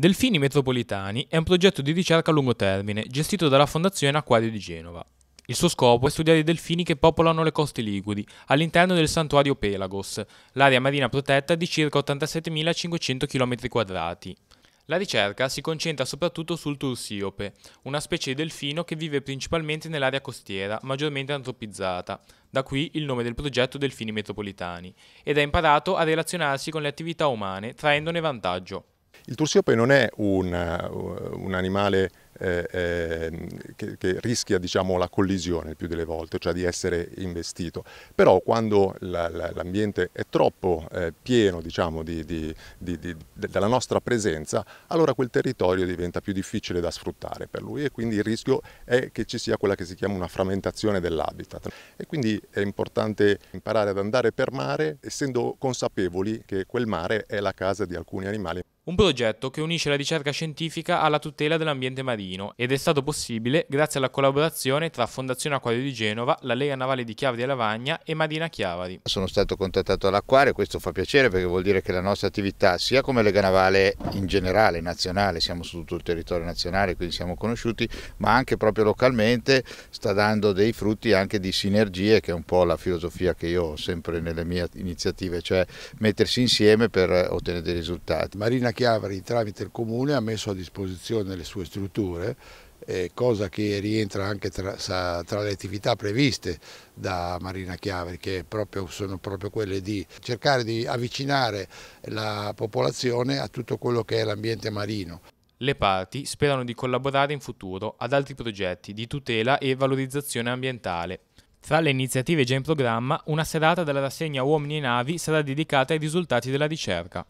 Delfini Metropolitani è un progetto di ricerca a lungo termine gestito dalla Fondazione Acquario di Genova. Il suo scopo è studiare i delfini che popolano le coste liguri all'interno del santuario Pelagos, l'area marina protetta di circa 87.500 km2. La ricerca si concentra soprattutto sul tursiope, una specie di delfino che vive principalmente nell'area costiera, maggiormente antropizzata, da qui il nome del progetto Delfini Metropolitani, ed ha imparato a relazionarsi con le attività umane, traendone vantaggio. Il tursiope non è un, eh, un animale eh, ehm, che, che, rischia diciamo, la collisione il più delle volte, cioè di essere investito. Però quando l'ambiente la, la, è troppo eh, pieno diciamo, di, di, di, della nostra presenza, allora quel territorio diventa più difficile da sfruttare per lui e quindi il rischio è che ci sia quella che si chiama una frammentazione dell'habitat. E quindi è importante imparare ad andare per mare essendo consapevoli che quel mare è la casa di alcuni animali. Un progetto che unisce la ricerca scientifica alla tutela dell'ambiente marino ed è stato possibile grazie alla collaborazione tra Fondazione Acquario di Genova, la Lega Navale di Chiavari e Lavagna e Marina Chiavari. Sono stato contattato all'Acquario, questo fa piacere perché vuol dire che la nostra attività sia come Lega Navale in generale, nazionale, siamo su tutto il territorio nazionale, quindi siamo conosciuti, ma anche proprio localmente sta dando dei frutti anche di sinergie che è un po' la filosofia che io ho sempre nelle mie iniziative, cioè mettersi insieme per ottenere dei risultati. Marina Chiavari tramite il Comune ha messo a disposizione le sue strutture eh, cosa che rientra anche tra, tra, le attività previste da Marina Chiavari, che proprio, sono proprio quelle di cercare di avvicinare la popolazione a tutto quello che è l'ambiente marino. Le parti sperano di collaborare in futuro ad altri progetti di tutela e valorizzazione ambientale. Tra le iniziative già in programma, una serata della rassegna Uomini e Navi sarà dedicata ai risultati della ricerca.